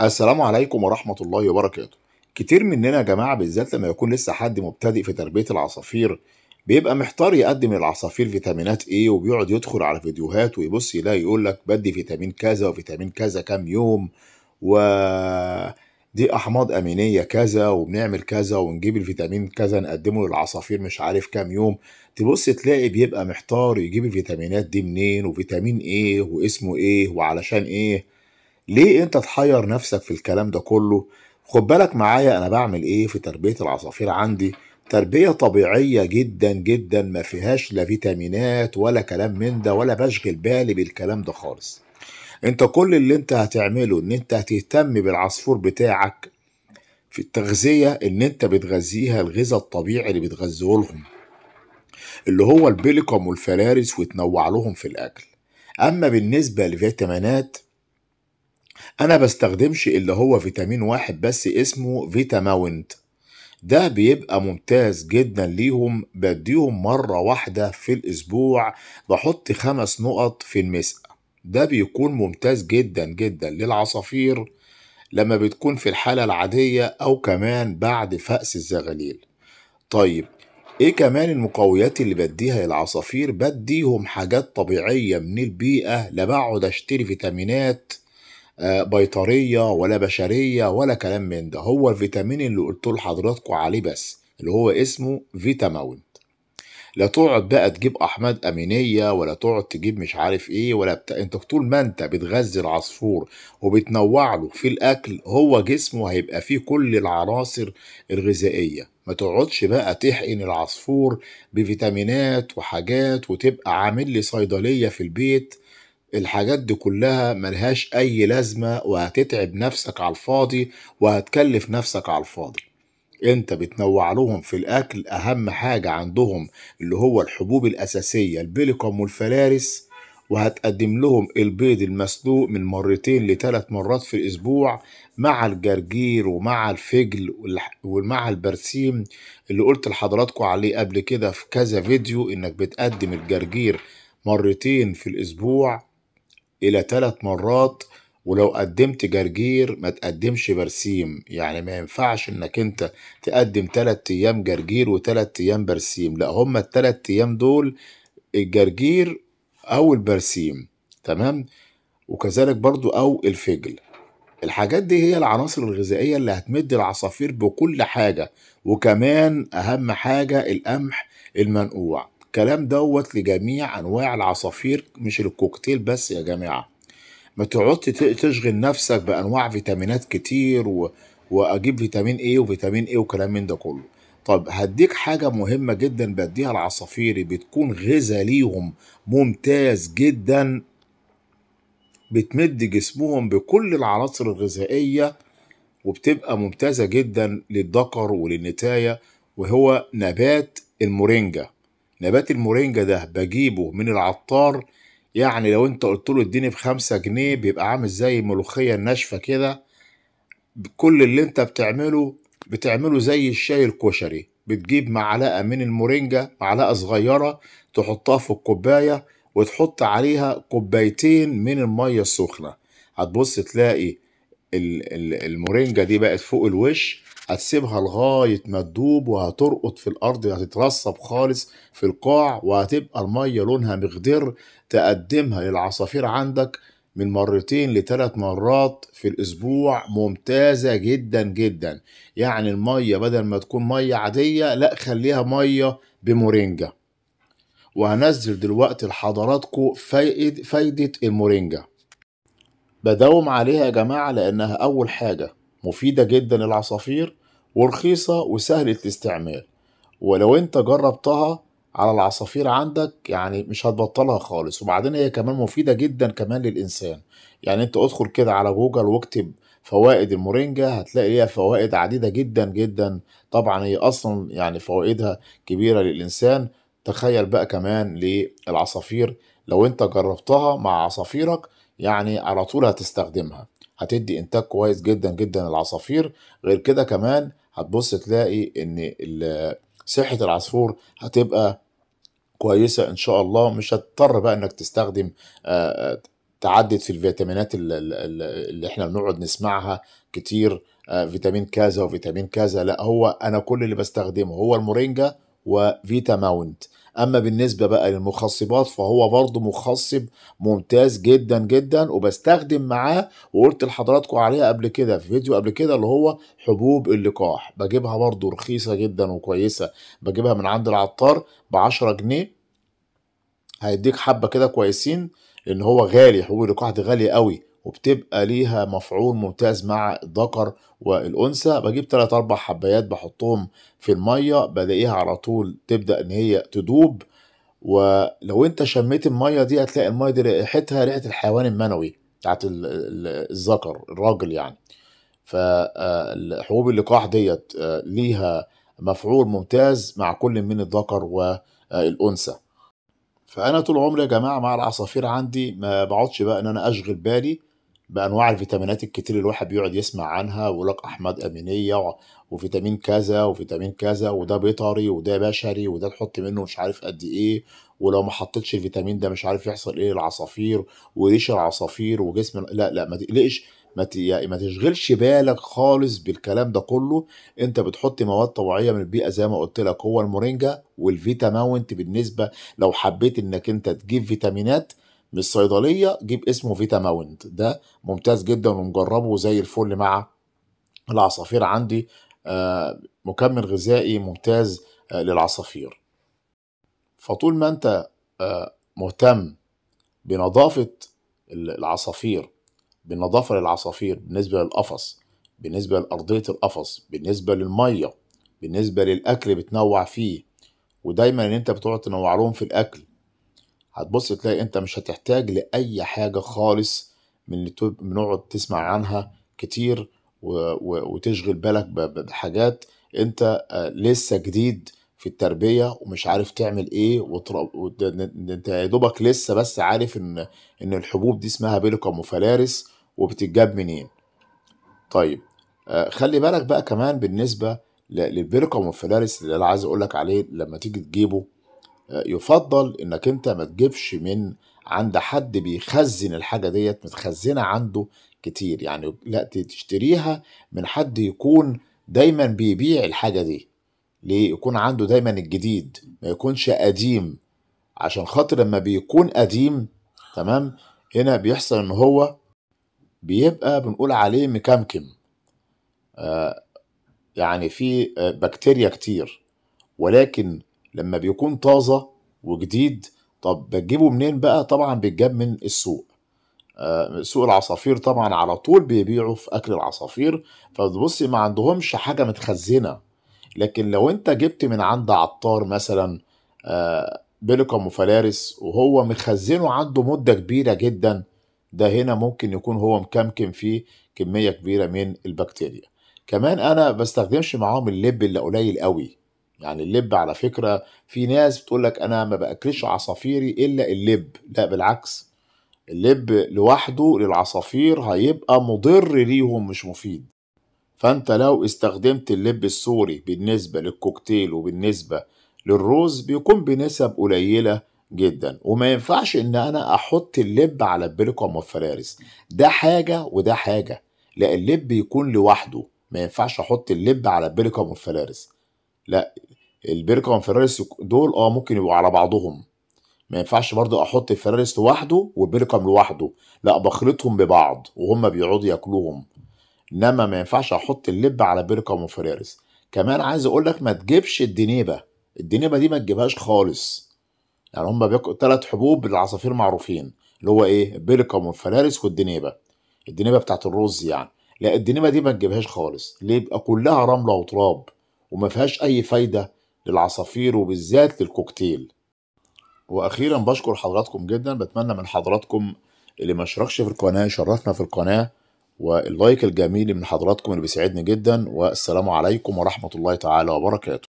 السلام عليكم ورحمة الله وبركاته كتير مننا يا جماعة بالذات لما يكون لسه حد مبتدئ في تربية العصافير بيبقى محتار يقدم للعصافير فيتامينات ايه وبيقعد يدخل على فيديوهات ويبص يلاقي يقول لك بدي فيتامين كذا وفيتامين كذا كام يوم و دي احماض امينيه كذا وبنعمل كذا ونجيب الفيتامين كذا نقدمه للعصافير مش عارف كام يوم تبص تلاقي بيبقى محتار يجيب الفيتامينات دي منين وفيتامين ايه واسمه ايه وعلشان ايه ليه انت تحير نفسك في الكلام ده كله خد بالك معايا انا بعمل ايه في تربيه العصافير عندي تربية طبيعية جدا جدا ما فيهاش لا فيتامينات ولا كلام من ده ولا بشغل بالي بالكلام ده خالص انت كل اللي انت هتعمله ان انت هتهتم بالعصفور بتاعك في التغذية ان انت بتغذيها الغذاء الطبيعي اللي بتغذيه لهم اللي هو البيليكوم والفلارس وتنوع لهم في الاكل اما بالنسبة لفيتامينات انا بستخدمش اللي هو فيتامين واحد بس اسمه فيتاماونت ده بيبقى ممتاز جدا ليهم بديهم مرة واحدة في الأسبوع بحط خمس نقط في المسقة ده بيكون ممتاز جدا جدا للعصافير لما بتكون في الحالة العادية أو كمان بعد فأس الزغاليل طيب ايه كمان المقويات اللي بديها للعصافير بديهم حاجات طبيعية من البيئة لبعد اشتري فيتامينات آه، بيطريه ولا بشريه ولا كلام من ده هو الفيتامين اللي قلت لحضراتكم عليه بس اللي هو اسمه فيتامون لا تقعد بقى تجيب احماض امينيه ولا تقعد تجيب مش عارف ايه ولا بتاع انت طول ما انت بتغذي العصفور وبتنوع له في الاكل هو جسمه هيبقى فيه كل العناصر الغذائيه ما تقعدش بقى تحقن العصفور بفيتامينات وحاجات وتبقى عامل لي صيدليه في البيت الحاجات دي كلها ملهاش أي لازمة وهتتعب نفسك على الفاضي وهتكلف نفسك على الفاضي انت بتنوع لهم في الاكل اهم حاجة عندهم اللي هو الحبوب الاساسية البيليكوم والفلارس وهتقدم لهم البيض المسلوق من مرتين لثلاث مرات في الاسبوع مع الجرجير ومع الفجل ومع البرسيم اللي قلت لحضراتكم عليه قبل كده في كذا فيديو انك بتقدم الجرجير مرتين في الاسبوع إلى ثلاث مرات ولو قدمت جرجير ما تقدمش برسيم يعني ما ينفعش انك انت تقدم تلات ايام جرجير وتلات ايام برسيم لا هما التلات ايام دول الجرجير او البرسيم تمام وكذلك برضو او الفجل الحاجات دي هي العناصر الغذائية اللي هتمد العصافير بكل حاجة وكمان أهم حاجة القمح المنقوع الكلام دوت لجميع انواع العصافير مش الكوكتيل بس يا جماعه ما تقعدش تشغل نفسك بانواع فيتامينات كتير و... واجيب فيتامين ايه وفيتامين ايه وكلام من ده كله طب هديك حاجة مهمة جدا بديها العصافير بتكون غذاء ليهم ممتاز جدا بتمد جسمهم بكل العناصر الغذائية وبتبقى ممتازة جدا للذكر وللنتاية وهو نبات المورينجا نبات المورينجا ده بجيبه من العطار يعني لو انت قلت له اديني بخمسة جنيه بيبقى عامل زي الملوخية الناشفة كده كل اللي انت بتعمله بتعمله زي الشاي الكشري بتجيب معلقة من المورينجا معلقة صغيرة تحطها في الكوباية وتحط عليها كوبايتين من المية السخنة هتبص تلاقي المورينجا دي بقت فوق الوش هتسيبها لغاية ما تدوب وهترقط في الأرض هتترسب خالص في القاع وهتبقى المية لونها مخضر تقدمها للعصافير عندك من مرتين لثلاث مرات في الأسبوع ممتازة جدا جدا يعني المية بدل ما تكون مية عادية لا خليها مية بمورينجا وهنزل دلوقتي لحضراتكم فايدة المورينجا بداوم عليها يا جماعة لأنها أول حاجة مفيدة جدا للعصافير ورخيصة وسهلة الاستعمال ولو انت جربتها على العصافير عندك يعني مش هتبطلها خالص وبعدين هي كمان مفيدة جدا كمان للإنسان يعني انت ادخل كده على جوجل واكتب فوائد المورينجا هتلاقي ليها فوائد عديدة جدا جدا طبعا هي أصلا يعني فوائدها كبيرة للإنسان تخيل بقى كمان للعصافير لو انت جربتها مع عصافيرك يعني على طول هتستخدمها هتدي انتاج كويس جدا جدا للعصافير غير كده كمان هتبص تلاقي ان صحه العصفور هتبقى كويسه ان شاء الله مش هتضطر بقى انك تستخدم آه، آه، تعدد في الفيتامينات اللي احنا بنقعد نسمعها كتير آه، فيتامين كذا وفيتامين كذا لا هو انا كل اللي بستخدمه هو المورينجا وفيتا ماونت اما بالنسبه بقى للمخصبات فهو برضه مخصب ممتاز جدا جدا وبستخدم معاه وقلت لحضراتكم عليها قبل كده في فيديو قبل كده اللي هو حبوب اللقاح بجيبها برضه رخيصه جدا وكويسه بجيبها من عند العطار ب 10 جنيه هيديك حبه كده كويسين لان هو غالي حبوب اللقاح دي غاليه قوي وبتبقى ليها مفعول ممتاز مع الذكر والانثى بجيب 3 اربع حبايات بحطهم في الميه بلاقيها على طول تبدا ان هي تدوب ولو انت شميت الميه دي هتلاقي الميه دي ريحتها ريحه الحيوان المنوي بتاعت الذكر الراجل يعني فحبوب آه، اللقاح ديت آه، ليها مفعول ممتاز مع كل من الذكر والانثى آه، فانا طول عمري يا جماعه مع العصافير عندي ما بقعدش بقى ان انا اشغل بالي بانواع الفيتامينات الكتير اللي الواحد بيقعد يسمع عنها ويقول لك احماض امينيه وفيتامين كذا وفيتامين كذا وده بيطري وده بشري وده تحط منه مش عارف قد ايه ولو ما حطيتش الفيتامين ده مش عارف يحصل ايه العصافير وريش العصافير وجسم لا لا ما تقلقش ما ما تشغلش بالك خالص بالكلام ده كله انت بتحط مواد طبيعيه من البيئه زي ما قلت لك هو المورينجا والفيتا ماونت بالنسبه لو حبيت انك انت تجيب فيتامينات من الصيدليه جيب اسمه فيتا ماونت ده ممتاز جدا ومجربه زي الفل مع العصافير عندي آه، مكمل غذائي ممتاز آه، للعصافير فطول ما انت آه، مهتم بنظافه العصافير بالنظافه للعصافير بالنسبه للقفص بالنسبه لارضيه القفص بالنسبه للميه بالنسبه للاكل بتنوع فيه ودايما ان انت بتقعد تنوع لهم في الاكل هتبص تلاقي انت مش هتحتاج لاي حاجه خالص من اللي بنقعد تسمع عنها كتير وتشغل بالك بحاجات انت آه، لسه جديد في التربيه ومش عارف تعمل ايه وترب... انت يا دوبك لسه بس عارف ان ان الحبوب دي اسمها بيليكم وفلارس وبتتجاب منين طيب آه، خلي بالك بقى كمان بالنسبه للبيليكم وفلارس اللي انا عايز اقول لك عليه لما تيجي تجيبه يفضل انك انت ما تجيبش من عند حد بيخزن الحاجه ديت متخزنه عنده كتير يعني لا تشتريها من حد يكون دايما بيبيع الحاجه دي ليه يكون عنده دايما الجديد ما يكونش قديم عشان خاطر لما بيكون قديم تمام هنا بيحصل ان هو بيبقى بنقول عليه مكمكم آه يعني في آه، بكتيريا كتير ولكن لما بيكون طازه وجديد طب بتجيبه منين بقى طبعا بيتجاب من السوق آه، سوق العصافير طبعا على طول بيبيعوا في اكل العصافير فتبصي ما عندهمش حاجه متخزنه لكن لو انت جبت من عند عطار مثلا آه، بيلكم وفلارس وهو مخزنه عنده مده كبيره جدا ده هنا ممكن يكون هو مكمكم فيه كميه كبيره من البكتيريا كمان انا بستخدمش معاهم اللب اللي قليل قوي يعني اللب على فكرة في ناس بتقول لك أنا ما بأكلش عصافيري إلا اللب لا بالعكس اللب لوحده للعصافير هيبقى مضر ليهم مش مفيد فأنت لو استخدمت اللب السوري بالنسبة للكوكتيل وبالنسبة للروز بيكون بنسب قليلة جدا وما ينفعش ان انا احط اللب على البلكم والفرارس ده حاجه وده حاجه لا اللب يكون لوحده ما ينفعش احط اللب على البلكم والفرارس لا البركه والفرارس دول اه ممكن يبقوا على بعضهم ما ينفعش برضه احط الفرارس لوحده والبركم لوحده لا بخلطهم ببعض وهم بيقعدوا ياكلوهم انما ما ينفعش احط اللب على بركم وفرارس كمان عايز اقول لك ما تجيبش الدنيبه الدنيبه دي ما تجيبهاش خالص يعني هم بياكلوا ثلاث حبوب بالعصافير معروفين اللي هو ايه بيركم والفرارس والدنيبه الدنيبه بتاعت الرز يعني لا الدنيبه دي ما تجيبهاش خالص ليه يبقى كلها رمله وتراب وما فيهاش اي فايده للعصافير وبالذات للكوكتيل واخيرا بشكر حضراتكم جدا بتمنى من حضراتكم اللي ما اشتركش في القناه يشرفنا في القناه واللايك الجميل من حضراتكم اللي بيسعدني جدا والسلام عليكم ورحمه الله تعالى وبركاته